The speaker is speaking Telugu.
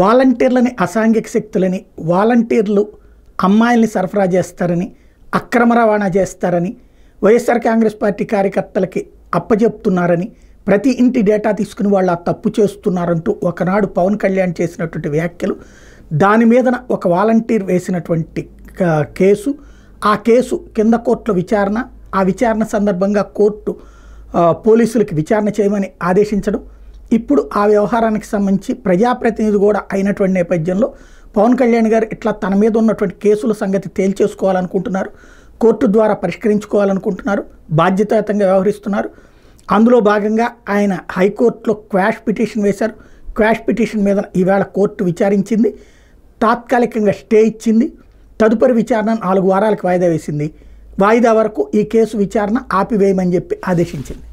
వాలంటీర్లని అసాంఘిక శక్తులని వాలంటీర్లు అమ్మాయిల్ని సరఫరా చేస్తారని అక్రమ రవాణా చేస్తారని వైఎస్ఆర్ కాంగ్రెస్ పార్టీ కార్యకర్తలకి అప్పజెప్తున్నారని ప్రతి ఇంటి డేటా తీసుకుని వాళ్ళు ఆ తప్పు చేస్తున్నారంటూ ఒకనాడు పవన్ కళ్యాణ్ చేసినటువంటి వ్యాఖ్యలు దాని మీదన ఒక వాలంటీర్ వేసినటువంటి కేసు ఆ కేసు కింద కోర్టులో విచారణ ఆ విచారణ సందర్భంగా కోర్టు పోలీసులకి విచారణ చేయమని ఆదేశించడం ఇప్పుడు ఆ వ్యవహారానికి సంబంధించి ప్రజాప్రతినిధి కూడా అయినటువంటి నేపథ్యంలో పవన్ కళ్యాణ్ గారు ఇట్లా తన మీద ఉన్నటువంటి కేసుల సంగతి తేల్చేసుకోవాలనుకుంటున్నారు కోర్టు ద్వారా పరిష్కరించుకోవాలనుకుంటున్నారు బాధ్యతాయుతంగా వ్యవహరిస్తున్నారు అందులో భాగంగా ఆయన హైకోర్టులో క్వాష్ పిటిషన్ వేశారు క్వాష్ పిటిషన్ మీద ఈవేళ కోర్టు విచారించింది తాత్కాలికంగా స్టే ఇచ్చింది తదుపరి విచారణ నాలుగు వారాలకు వాయిదా వేసింది వాయిదా వరకు ఈ కేసు విచారణ ఆపివేయమని చెప్పి ఆదేశించింది